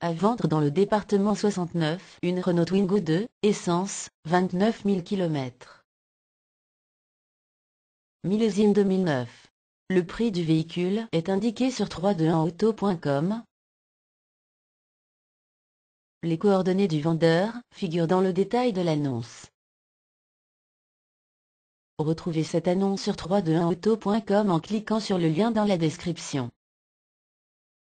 À vendre dans le département 69, une Renault Twingo 2, essence, 29 000 km. Millésime 2009. Le prix du véhicule est indiqué sur 321auto.com. Les coordonnées du vendeur figurent dans le détail de l'annonce. Retrouvez cette annonce sur 321auto.com en cliquant sur le lien dans la description.